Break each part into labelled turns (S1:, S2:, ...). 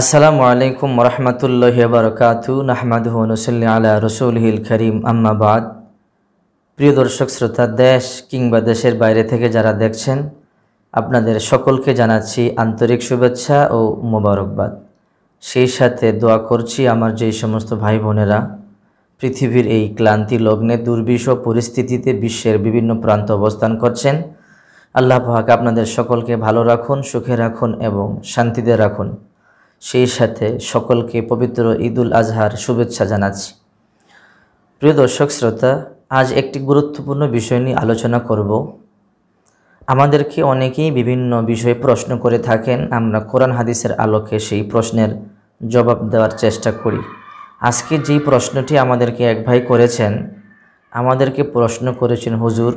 S1: আসসালামু আলাইকুম রহমতুল্লাহ বারকাতু নাহমাদ হুনুসল্লি আলা রসুল হিল করিম আম্মাবাদ প্রিয় দর্শক শ্রোতা দেশ কিংবা দেশের বাইরে থেকে যারা দেখছেন আপনাদের সকলকে জানাচ্ছি আন্তরিক শুভেচ্ছা ও মোবারকবাদ সেই সাথে দোয়া করছি আমার যেই সমস্ত ভাই বোনেরা পৃথিবীর এই ক্লান্তি লগ্নে দুর্বিষ পরিস্থিতিতে বিশ্বের বিভিন্ন প্রান্ত অবস্থান করছেন আল্লাহ আপনাদের সকলকে ভালো রাখুন সুখে রাখুন এবং শান্তিতে রাখুন সেই সাথে সকলকে পবিত্র ঈদুল আজহার শুভেচ্ছা জানাচ্ছি প্রিয় দর্শক শ্রোতা আজ একটি গুরুত্বপূর্ণ বিষয় নিয়ে আলোচনা করব আমাদেরকে অনেকেই বিভিন্ন বিষয়ে প্রশ্ন করে থাকেন আমরা কোরআন হাদিসের আলোকে সেই প্রশ্নের জবাব দেওয়ার চেষ্টা করি আজকে যেই প্রশ্নটি আমাদেরকে এক ভাই করেছেন আমাদেরকে প্রশ্ন করেছেন হুজুর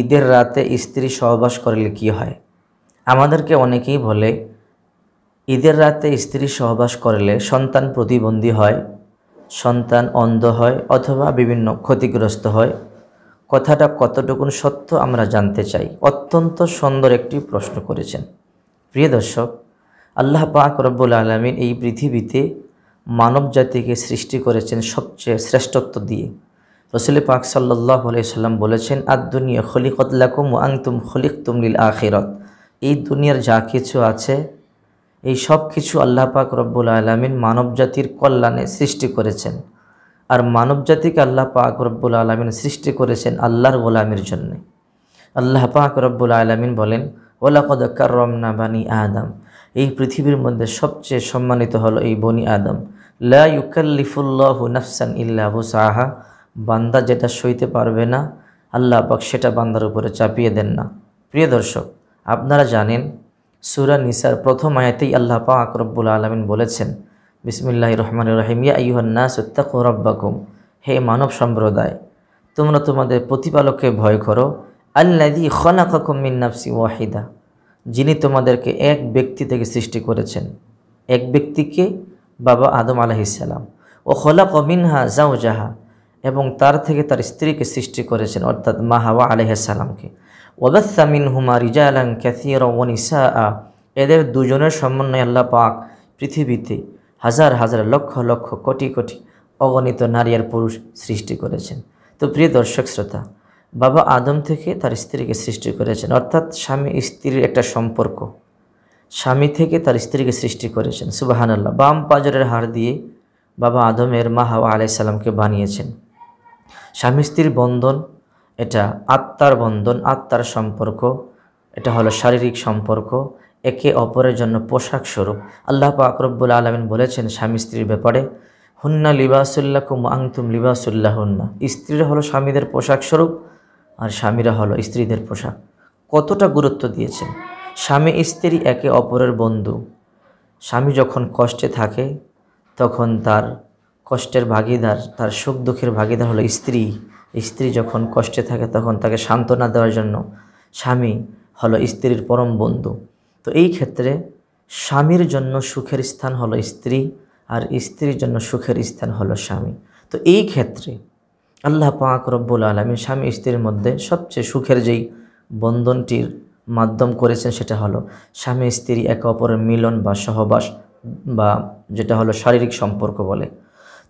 S1: ঈদের রাতে স্ত্রী সহবাস করলে কি হয় আমাদেরকে অনেকেই বলে ঈদের রাতে স্ত্রী সহবাস করলে সন্তান প্রতিবন্ধী হয় সন্তান অন্ধ হয় অথবা বিভিন্ন ক্ষতিগ্রস্ত হয় কথাটা কতটুকু সত্য আমরা জানতে চাই অত্যন্ত সুন্দর একটি প্রশ্ন করেছেন প্রিয় দর্শক আল্লাহ পাক রব্বুল আলমিন এই পৃথিবীতে মানব জাতিকে সৃষ্টি করেছেন সবচেয়ে শ্রেষ্ঠত্ব দিয়ে রসুল পাক সাল্লাহ সাল্লাম বলেছেন আর দুনিয়া খলিকতলাকুম আংতুম খলিক তুমলিল আখিরত এই দুনিয়ার যা কিছু আছে এই সব কিছু আল্লাহ পাক রব্বুল আলমিন মানব জাতির কল্যাণে সৃষ্টি করেছেন আর মানব জাতিকে আল্লাহ পাক রব্বুল আলমিন সৃষ্টি করেছেন আল্লাহর গোলামের জন্যে আল্লাহ পাক রব্বুল আলমিন বলেন ওলা ওলাকদ রমনা বানি আদম এই পৃথিবীর মধ্যে সবচেয়ে সম্মানিত হলো এই বনি আদম লা ইউকাল্লিফুল্লাহ নাফসান ইল্লাহু সাহা বান্দা যেটা সইতে পারবে না আল্লাহ পাক সেটা বান্দার উপরে চাপিয়ে দেন না প্রিয় দর্শক আপনারা জানেন সুরা নিসার প্রথম আয়াতেই আল্লাহ পা আকরব্বুল আলমিন বলেছেন বিসমিল্লাহ রহমান রহিম ইয়া ইহন্না সত্যাকু রব্বাকুম হে মানব সম্প্রদায় তোমরা তোমাদের প্রতিপালককে ভয় করো আল্লাদি খনাকুম মিন নাফসি ওয়াহিদা যিনি তোমাদেরকে এক ব্যক্তি থেকে সৃষ্টি করেছেন এক ব্যক্তিকে বাবা আদম আলাহিসাল্লাম ও খোলা কমিনহা জাউজাহা এবং তার থেকে তার স্ত্রীকে সৃষ্টি করেছেন অর্থাৎ মাহাবা হাওয়া ওবাসামিন হুমা রিজালাং ক্যাসির ওনিসা এদের দুজনের সমন্বয়ে আল্লাহ পাক পৃথিবীতে হাজার হাজার লক্ষ লক্ষ কোটি কোটি অগণিত নারী আর পুরুষ সৃষ্টি করেছেন তো প্রিয় দর্শক শ্রোতা বাবা আদম থেকে তার স্ত্রীকে সৃষ্টি করেছেন অর্থাৎ স্বামী স্ত্রীর একটা সম্পর্ক স্বামী থেকে তার স্ত্রীকে সৃষ্টি করেছেন সুবাহানাল্লাহ বাম পাজরের হার দিয়ে বাবা আদমের মা আলাইসাল্লামকে বানিয়েছেন স্বামী স্ত্রীর বন্ধন এটা আত্মার বন্ধন আত্মার সম্পর্ক এটা হলো শারীরিক সম্পর্ক একে অপরের জন্য পোশাক স্বরূপ আল্লাহ আকরব্বুল আলমিন বলেছেন স্বামী স্ত্রীর ব্যাপারে হুন্না লিবাসুল্লাহ কুম আংতুম লিবাসুল্লাহ হুন্না স্ত্রীরা হলো স্বামীদের পোশাক স্বরূপ আর স্বামীরা হলো স্ত্রীদের পোশাক কতটা গুরুত্ব দিয়েছেন স্বামী স্ত্রী একে অপরের বন্ধু স্বামী যখন কষ্টে থাকে তখন তার কষ্টের ভাগিদার তার সুখ দুঃখের ভাগিদার হলো স্ত্রী স্ত্রী যখন কষ্টে থাকে তখন তাকে সান্ত্বনা দেওয়ার জন্য স্বামী হলো স্ত্রীর পরম বন্ধু তো এই ক্ষেত্রে স্বামীর জন্য সুখের স্থান হলো স্ত্রী আর স্ত্রীর জন্য সুখের স্থান হলো স্বামী তো এই ক্ষেত্রে আল্লাহ পাক রব্বুল আলমী স্বামী স্ত্রীর মধ্যে সবচেয়ে সুখের যেই বন্ধনটির মাধ্যম করেছেন সেটা হলো স্বামী স্ত্রী একে অপরের মিলন বা সহবাস বা যেটা হলো শারীরিক সম্পর্ক বলে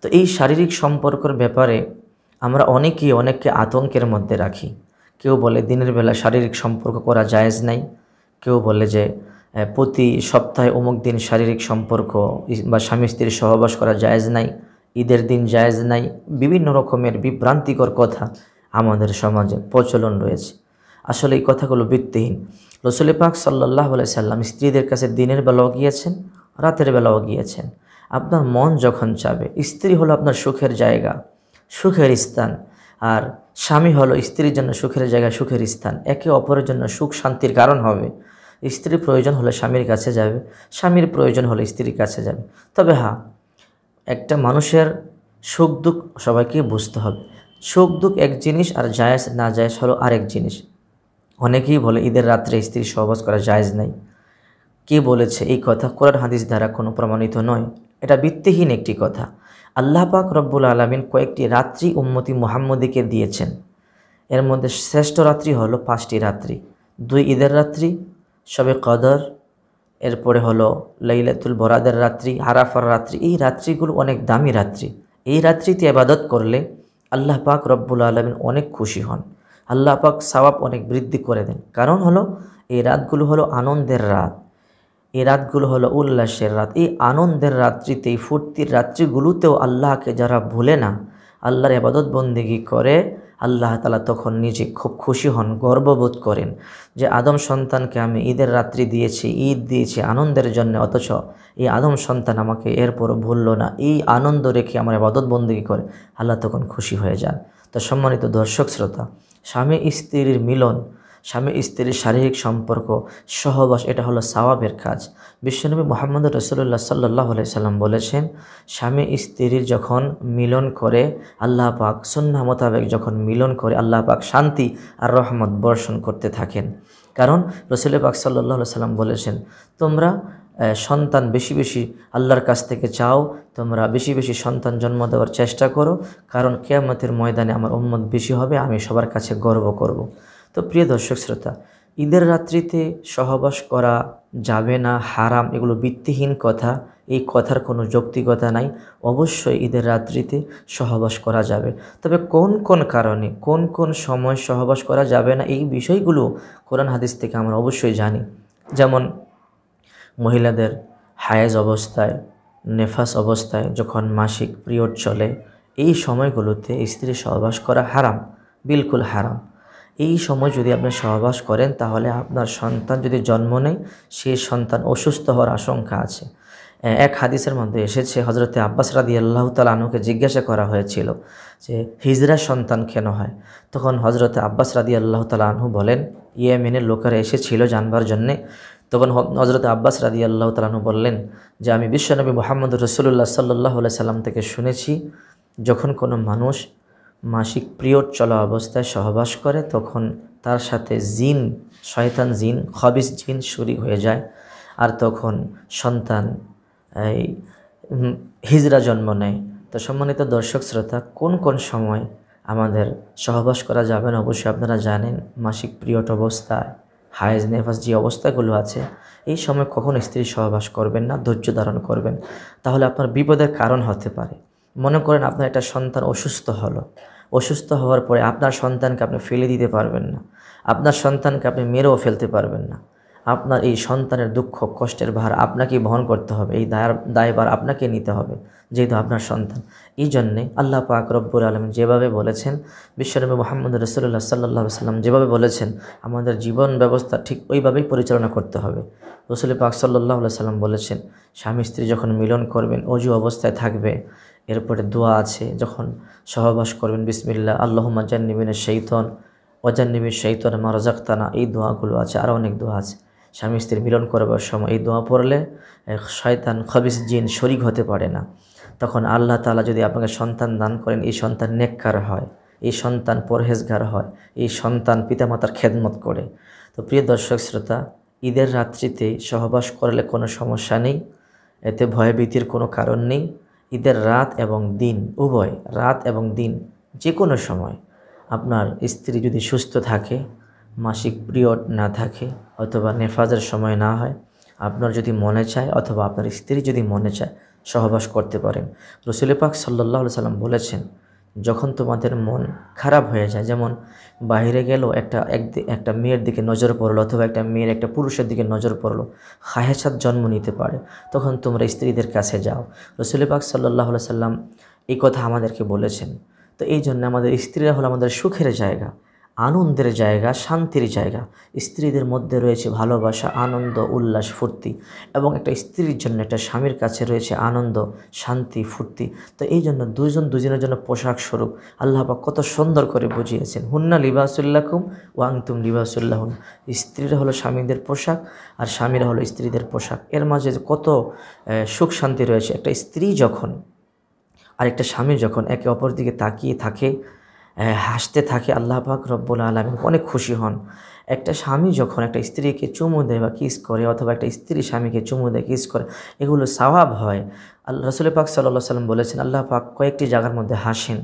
S1: তো এই শারীরিক সম্পর্কের ব্যাপারে আমরা অনেকেই অনেককে আতঙ্কের মধ্যে রাখি কেউ বলে দিনের বেলা শারীরিক সম্পর্ক করা জায়েজ নাই কেউ বলে যে প্রতি সপ্তাহে অমুক দিন শারীরিক সম্পর্ক বা স্বামী স্ত্রীর সহবাস করা জায়েজ নাই ঈদের দিন জায়েজ নাই বিভিন্ন রকমের বিভ্রান্তিকর কথা আমাদের সমাজে প্রচলন রয়েছে আসলে এই কথাগুলো বৃত্তিহীন রসুলি পাক সাল্লাহ সাল্লাম স্ত্রীদের কাছে দিনের বেলাও গিয়েছেন রাতের বেলাও গিয়েছেন আপনার মন যখন চাবে স্ত্রী হলো আপনার সুখের জায়গা সুখের স্থান আর স্বামী হলো স্ত্রীর জন্য সুখের জায়গা সুখের স্থান একে অপরের জন্য সুখ শান্তির কারণ হবে স্ত্রীর প্রয়োজন হলে স্বামীর কাছে যাবে স্বামীর প্রয়োজন হলে স্ত্রীর কাছে যাবে তবে হ্যাঁ একটা মানুষের সুখ দুঃখ সবাইকে বুঝতে হবে সুখ দুঃখ এক জিনিস আর জায়েজ না জায়জ হলো আরেক জিনিস অনেকেই বলে ঈদের রাত্রে স্ত্রী সহবাস করা জায়েজ নাই কে বলেছে এই কথা কোরআন হাদিস দ্বারা কোনো প্রমাণিত নয় এটা ভিত্তিহীন একটি কথা আল্লাহ পাক রব্বুল আলমিন কয়েকটি রাত্রি উম্মতি মুহাম্মদীকে দিয়েছেন এর মধ্যে শ্রেষ্ঠ রাত্রি হলো পাঁচটি রাত্রি দুই ঈদের রাত্রি সবে কদর এরপরে হলো লাইলাতুল বরাদের রাত্রি হারাফার রাত্রি এই রাত্রিগুলো অনেক দামি রাত্রি এই রাত্রিতে আবাদত করলে আল্লাহ পাক রব্বুল আলমিন অনেক খুশি হন আল্লাহ পাক সাওয়াব অনেক বৃদ্ধি করে দেন কারণ হলো এই রাতগুলো হলো আনন্দের রাত এই রাতগুলো হলো উল্লাসের রাত এই আনন্দের রাত্রিতে এই ফুর্তির রাত্রিগুলোতেও আল্লাহকে যারা ভুলে না আল্লাহর আবাদত বন্দিগি করে আল্লাহ তালা তখন নিজে খুব খুশি হন গর্ববোধ করেন যে আদম সন্তানকে আমি ঈদের রাত্রি দিয়েছি ঈদ দিয়েছি আনন্দের জন্য অথচ এই আদম সন্তান আমাকে এরপর ভুলল না এই আনন্দ রেখে আমার আবাদত বন্দিগি করে আল্লাহ তখন খুশি হয়ে যান তো সম্মানিত দর্শক শ্রোতা স্বামী স্ত্রীর মিলন স্বামী স্ত্রীর শারীরিক সম্পর্ক সহবাস এটা হলো সাওয়াবের কাজ বিশ্বনবী মোহাম্মদ রসুল্লাহ সাল্লাহ সাল্লাম বলেছেন স্বামী স্ত্রীর যখন মিলন করে আল্লাহ পাক সন্না মোতাবেক যখন মিলন করে আল্লাহ পাক শান্তি আর রহমত বর্ষণ করতে থাকেন কারণ রসুল পাক সাল্লাহ সাল্লাম বলেছেন তোমরা সন্তান বেশি বেশি আল্লাহর কাছ থেকে চাও তোমরা বেশি বেশি সন্তান জন্ম দেওয়ার চেষ্টা করো কারণ কেয়ামতের ময়দানে আমার উম্মত বেশি হবে আমি সবার কাছে গর্ব করব। তো প্রিয় দর্শক শ্রোতা ঈদের রাত্রিতে সহবাস করা যাবে না হারাম এগুলো ভিত্তিহীন কথা এই কথার কোনো যৌক্তিকতা নাই অবশ্যই ঈদের রাত্রিতে সহবাস করা যাবে তবে কোন কোন কারণে কোন কোন সময় সহবাস করা যাবে না এই বিষয়গুলো কোরআন হাদিস থেকে আমরা অবশ্যই জানি যেমন মহিলাদের হায়েজ অবস্থায় নেফাস অবস্থায় যখন মাসিক পিরিয়ড চলে এই সময়গুলোতে স্ত্রী সহবাস করা হারাম বিলকুল হারাম এই সময় যদি আপনি সহবাস করেন তাহলে আপনার সন্তান যদি জন্ম নেয় সেই সন্তান অসুস্থ হওয়ার আশঙ্কা আছে এক হাদিসের মধ্যে এসেছে হজরতে আব্বাস রাদি আল্লাহ তালুকে জিজ্ঞাসা করা হয়েছিল যে হিজরা সন্তান কেন হয় তখন হজরতে আব্বাস রাদি আল্লাহ তালু বলেন ইয়েমেনের লোকেরা এসেছিল জানবার জন্যে তখন হজরত আব্বাস রাদি আল্লাহ তালু বললেন যে আমি বিশ্বনবী মোহাম্মদ রসুল্লাহ সাল্লাহ সাল্লাম থেকে শুনেছি যখন কোনো মানুষ মাসিক পিরিয়ড চলা অবস্থায় সহবাস করে তখন তার সাথে জিন শয়তান জিন খবিস জিন শরিক হয়ে যায় আর তখন সন্তান এই হিজরা জন্ম নেয় তো সম্মানিত দর্শক শ্রোতা কোন কোন সময় আমাদের সহবাস করা যাবে না অবশ্যই আপনারা জানেন মাসিক পিরিয়ড অবস্থায় হায়েজ নেভাস যে অবস্থাগুলো আছে এই সময় কখন স্ত্রী সহবাস করবেন না ধৈর্য ধারণ করবেন তাহলে আপনার বিপদের কারণ হতে পারে মনে করেন আপনার একটা সন্তান অসুস্থ হলো অসুস্থ হওয়ার পরে আপনার সন্তানকে আপনি ফেলে দিতে পারবেন না আপনার সন্তানকে আপনি মেরেও ফেলতে পারবেন না আপনার এই সন্তানের দুঃখ কষ্টের ভার আপনাকেই বহন করতে হবে এই দায় দায়ভার আপনাকে নিতে হবে যেহেতু আপনার সন্তান এই জন্যে আল্লাহ পাক রব্বুর আলম যেভাবে বলেছেন বিশ্বনবী মোহাম্মদ রসুল্লাহ সাল্লাহ সাল্লাম যেভাবে বলেছেন আমাদের জীবন ব্যবস্থা ঠিক ওইভাবেই পরিচালনা করতে হবে রসুল পাক সাল্লাহ সাল্লাম বলেছেন স্বামী স্ত্রী যখন মিলন করবেন অজু অবস্থায় থাকবে এরপরে দোয়া আছে যখন সহবাস করবেন বিসমিল্লা আল্লাহ মাজান্নিবিনের শৈতন ওজান্নিবির শৈতন মারজাক্তানা এই দোয়াগুলো আছে আরও অনেক দোয়া আছে স্বামী স্ত্রীর মিলন করবার সময় এই দোয়া পড়লে শয়তান খবিস জিন শরিক হতে পারে না তখন আল্লাহ তালা যদি আপনাকে সন্তান দান করেন এই সন্তান নেককার হয় এই সন্তান পরহেজগার হয় এই সন্তান পিতামাতার খেদমত করে তো প্রিয় দর্শক শ্রোতা ঈদের রাত্রিতে সহবাস করলে কোনো সমস্যা নেই এতে ভয়ভীতির কোনো কারণ নেই ঈদের রাত এবং দিন উভয় রাত এবং দিন যে কোনো সময় আপনার স্ত্রী যদি সুস্থ থাকে মাসিক পিরিয়ড না থাকে অথবা নেফাজের সময় না হয় আপনার যদি মনে চায় অথবা আপনার স্ত্রী যদি মনে চায় সহবাস করতে পারেন রসুল পাক সাল্লাহ সাল্লাম বলেছেন যখন তোমাদের মন খারাপ হয়ে যায় যেমন বাহিরে গেলেও একটা একটা মেয়ের দিকে নজর পড়লো অথবা একটা মেয়ের একটা পুরুষের দিকে নজর পড়লো হায়াসাত জন্ম নিতে পারে তখন তোমরা স্ত্রীদের কাছে যাও রসুল সাল্লাহ সাল্লাম এই কথা আমাদেরকে বলেছেন তো এই জন্য আমাদের স্ত্রীরা হলো আমাদের সুখের জায়গা আনন্দের জায়গা শান্তির জায়গা স্ত্রীদের মধ্যে রয়েছে ভালোবাসা আনন্দ উল্লাস ফুর্তি এবং একটা স্ত্রীর জন্য একটা স্বামীর কাছে রয়েছে আনন্দ শান্তি ফুর্তি তো এই জন্য দুজন দুজনের জন্য পোশাক স্বরূপ আল্লাহবা কত সুন্দর করে বুঝিয়েছেন হুন্না লিবাসুল্লাকুম ওয়াংতুম লিবাসুল্লাহুন স্ত্রীরা হলো স্বামীদের পোশাক আর স্বামীরা হলো স্ত্রীদের পোশাক এর মাঝে কত সুখ শান্তি রয়েছে একটা স্ত্রী যখন আর একটা স্বামী যখন একে অপর দিকে তাকিয়ে থাকে হ্যাঁ, হাসতে থাকে আল্লাহ পাক রব্বুল আলমিন অনেক খুশি হন একটা স্বামী যখন একটা স্ত্রীকে চুমু দেয় বা কিস করে অথবা একটা স্ত্রী স্বামীকে চুমু দেয় কিস করে এগুলো স্বভাব হয় আল্লাহ রসুল পাক সাল্লাহ সাল্লাম বলেছেন আল্লাহ পাক কয়েকটি জায়গার মধ্যে হাসেন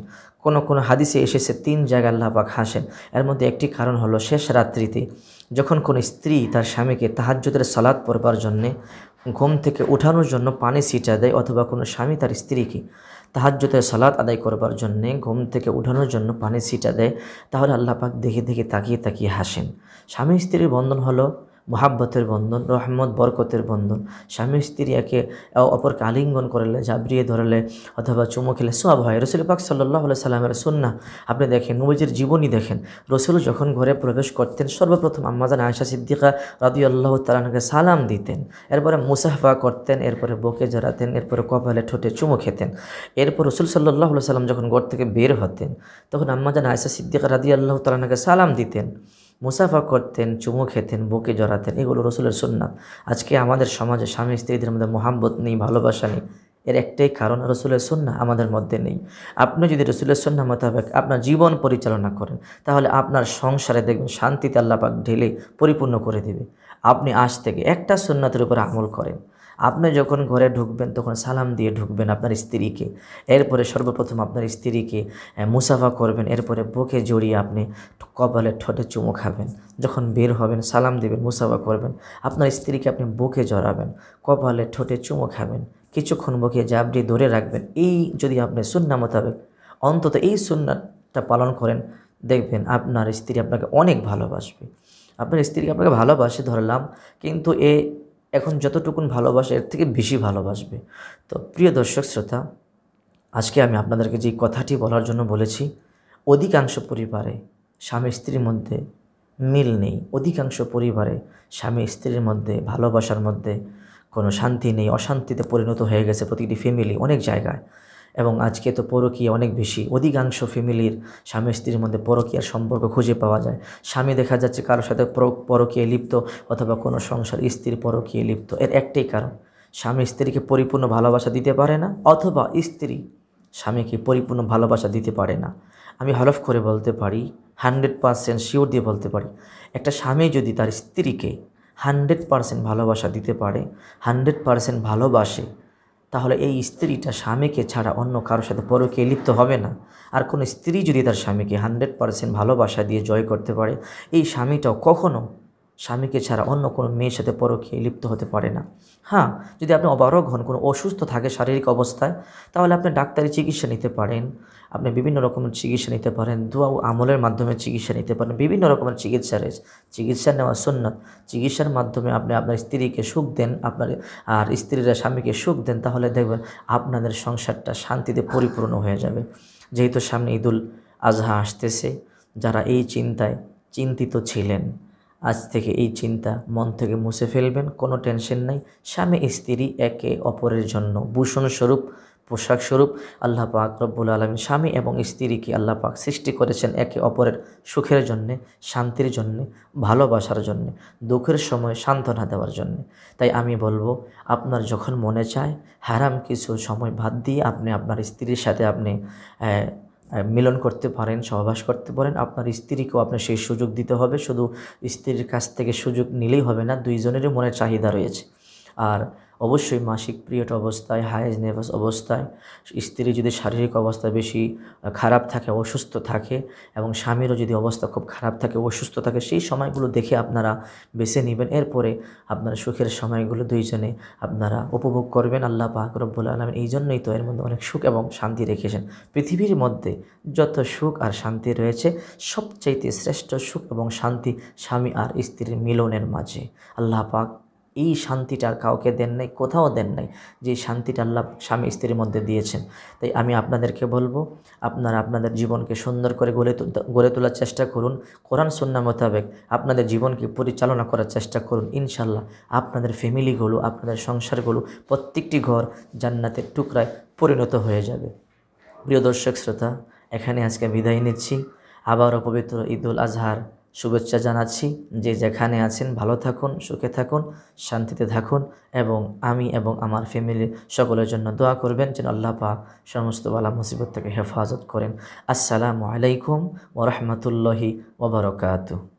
S1: কোনো কোনো হাদিসে এসেছে তিন জায়গায় আল্লাহ পাক হাসেন এর মধ্যে একটি কারণ হলো শেষ রাত্রিতে যখন কোনো স্ত্রী তার স্বামীকে তাহাজ্যদের সালাদ পড়বার জন্যে ঘুম থেকে উঠানোর জন্য পানি ছিটা দেয় অথবা কোনো স্বামী তার স্ত্রীকে তাহাজ্যতে সালাত আদায় করবার জন্যে ঘুম থেকে উঠানোর জন্য পানি ছিটা দেয় তাহলে আল্লাহ পাক দেখে দেখে তাকিয়ে তাকিয়ে হাসেন স্বামী স্ত্রীর বন্ধন হলো মহাব্বতের বন্ধন রহমত বরকতের বন্ধন স্বামী স্ত্রী একে অপরকে আলিঙ্গন করলে জাবরিয়ে ধরলে অথবা চুমো খেলে সব হয় রসুল পাক সাল্লাহ সাল্লামের সুন্না আপনি দেখেন নবীজির জীবনী দেখেন রসুল যখন ঘরে প্রবেশ করতেন সর্বপ্রথম আম্মাজান আয়সা সিদ্দিকা রাদি আল্লাহ তালাকে সালাম দিতেন এরপরে মুসাফা করতেন এরপরে বকে জড়াতেন এরপরে কপালে ঠোঁটে চুমো খেতেন এরপর রসুল সাল্লাহ সাল্লাম যখন ঘর থেকে বের হতেন তখন আম্মাজান আয়সা সিদ্দিকা রাদি আল্লাহ তালাকে সালাম দিতেন মুসাফা করতেন চুমু খেতেন বুকে জড়াতেন এগুলো রসুলের সুন্নাত আজকে আমাদের সমাজে স্বামী স্ত্রীদের মধ্যে মোহাম্মত নেই ভালোবাসা নেই এর একটাই কারণ রসুলের সন্না আমাদের মধ্যে নেই আপনি যদি রসুলের সন্না মোতাবেক আপনার জীবন পরিচালনা করেন তাহলে আপনার সংসারে দেখবেন শান্তিতে আল্লাপাক ঢেলে পরিপূর্ণ করে দেবে আপনি আজ থেকে একটা সন্ন্যতের উপর আমল করেন আপনি যখন ঘরে ঢুকবেন তখন সালাম দিয়ে ঢুকবেন আপনার স্ত্রীকে এরপরে সর্বপ্রথম আপনার স্ত্রীকে মুসাফা করবেন এরপরে বুকে জড়িয়ে আপনি কপালে ঠোঁটে চুমু খাবেন যখন বের হবেন সালাম দেবেন মুসাফা করবেন আপনার স্ত্রীকে আপনি বুকে জড়াবেন কপালে ঠোঁটে চুমু খাবেন কিছুক্ষণ বুকে জাবড়ি ধরে রাখবেন এই যদি আপনি সুন্না মোতাবেক অন্তত এই সুন্নাটা পালন করেন দেখবেন আপনার স্ত্রী আপনাকে অনেক ভালোবাসবে আপনার স্ত্রীকে আপনাকে ভালোবাসে ধরলাম কিন্তু এ এখন যতটুকুন ভালোবাসে এর থেকে বেশি ভালোবাসবে তো প্রিয় দর্শক শ্রোতা আজকে আমি আপনাদেরকে যে কথাটি বলার জন্য বলেছি অধিকাংশ পরিবারে স্বামী স্ত্রীর মধ্যে মিল নেই অধিকাংশ পরিবারে স্বামী স্ত্রীর মধ্যে ভালোবাসার মধ্যে কোনো শান্তি নেই অশান্তিতে পরিণত হয়ে গেছে প্রতিটি ফ্যামিলি অনেক জায়গায় এবং আজকে তো পরকীয় অনেক বেশি অধিকাংশ ফ্যামিলির স্বামী স্ত্রীর মধ্যে পরকীয়ার সম্পর্ক খুঁজে পাওয়া যায় স্বামী দেখা যাচ্ছে কারোর সাথে পরকীয় লিপ্ত অথবা কোনো সংসার স্ত্রীর পরকীয় লিপ্ত এর একটাই কারণ স্বামী স্ত্রীকে পরিপূর্ণ ভালোবাসা দিতে পারে না অথবা স্ত্রী স্বামীকে পরিপূর্ণ ভালোবাসা দিতে পারে না আমি হলফ করে বলতে পারি হানড্রেড পারসেন্ট শিওর দিয়ে বলতে পারি একটা স্বামী যদি তার স্ত্রীকে হানড্রেড পারসেন্ট ভালোবাসা দিতে পারে হানড্রেড পারসেন্ট ভালোবাসে তাহলে এই স্ত্রীটা স্বামীকে ছাড়া অন্য কারোর সাথে পরকে লিপ্ত হবে না আর কোনো স্ত্রী যদি তার স্বামীকে হানড্রেড পারসেন্ট ভালোবাসা দিয়ে জয় করতে পারে এই স্বামীটাও কখনো স্বামীকে ছাড়া অন্য কোনো মেয়ের সাথে পরকে লিপ্ত হতে পারে না হ্যাঁ যদি আপনি অবারক হন কোনো অসুস্থ থাকে শারীরিক অবস্থায় তাহলে আপনি ডাক্তারি চিকিৎসা নিতে পারেন আপনি বিভিন্ন রকমের চিকিৎসা নিতে পারেন দোয়া ও আমলের মাধ্যমে চিকিৎসা নিতে পারেন বিভিন্ন রকমের চিকিৎসা রয়েছে চিকিৎসা নেওয়া সুন্নত চিকিৎসার মাধ্যমে আপনি আপনার স্ত্রীকে সুখ দেন আপনার আর স্ত্রীরা স্বামীকে সুখ দেন তাহলে দেখবেন আপনাদের সংসারটা শান্তিতে পরিপূর্ণ হয়ে যাবে যেহেতু সামনে ঈদুল আজহা আসতেছে যারা এই চিন্তায় চিন্তিত ছিলেন আজ থেকে এই চিন্তা মন থেকে মুছে ফেলবেন কোনো টেনশন নাই স্বামী স্ত্রী একে অপরের জন্য ভূষণ স্বরূপ পোশাক স্বরূপ আল্লাহ পাক রব্বুল আলমী স্বামী এবং স্ত্রীকে আল্লাহ পাক সৃষ্টি করেছেন একে অপরের সুখের জন্যে শান্তির জন্যে ভালোবাসার জন্যে দুঃখের সময় সান্ত্বনা দেওয়ার জন্যে তাই আমি বলবো আপনার যখন মনে চায় হারাম কিছু সময় ভাত দিয়ে আপনি আপনার স্ত্রীর সাথে আপনি মিলন করতে পারেন সহবাস করতে পারেন আপনার স্ত্রীকেও আপনার সেই সুযোগ দিতে হবে শুধু স্ত্রীর কাছ থেকে সুযোগ নিলেই হবে না দুইজনেরই মনের চাহিদা রয়েছে আর অবশ্যই মাসিক পিরিয়ড অবস্থায় হাইজ নেভাস অবস্থায় স্ত্রী যদি শারীরিক অবস্থা বেশি খারাপ থাকে অসুস্থ থাকে এবং স্বামীরও যদি অবস্থা খুব খারাপ থাকে অসুস্থ থাকে সেই সময়গুলো দেখে আপনারা বেছে নেবেন এরপরে আপনারা সুখের সময়গুলো দুইজনে আপনারা উপভোগ করবেন আল্লাহ পাক রব্বুল আলম এই জন্যই তো এর মধ্যে অনেক সুখ এবং শান্তি রেখেছেন পৃথিবীর মধ্যে যত সুখ আর শান্তি রয়েছে সবচাইতে শ্রেষ্ঠ সুখ এবং শান্তি স্বামী আর স্ত্রীর মিলনের মাঝে আল্লাহ পাক এই শান্তিটা কাউকে দেন নাই কোথাও দেন নাই যে শান্তিটা আল্লাহ স্বামী স্ত্রীর মধ্যে দিয়েছেন তাই আমি আপনাদেরকে বলবো আপনারা আপনাদের জীবনকে সুন্দর করে গড়ে গড়ে তোলার চেষ্টা করুন কোরআন সন্না মোতাবেক আপনাদের জীবনকে পরিচালনা করার চেষ্টা করুন ইনশাল্লাহ আপনাদের ফ্যামিলিগুলো আপনাদের সংসারগুলো প্রত্যেকটি ঘর জান্নাতের টুকরায় পরিণত হয়ে যাবে প্রিয় দর্শক শ্রোতা এখানে আজকে বিদায় নিচ্ছি আবারও পবিত্র ঈদুল আজহার শুভেচ্ছা জানাচ্ছি যে যেখানে আছেন ভালো থাকুন সুখে থাকুন শান্তিতে থাকুন এবং আমি এবং আমার ফ্যামিলি সকলের জন্য দোয়া করবেন যেন আল্লাহ পাক সমস্ত বালা মুসিবত থেকে হেফাজত করেন আসসালামু আলাইকুম ওরহমতুল্লাহি ওবরকাতু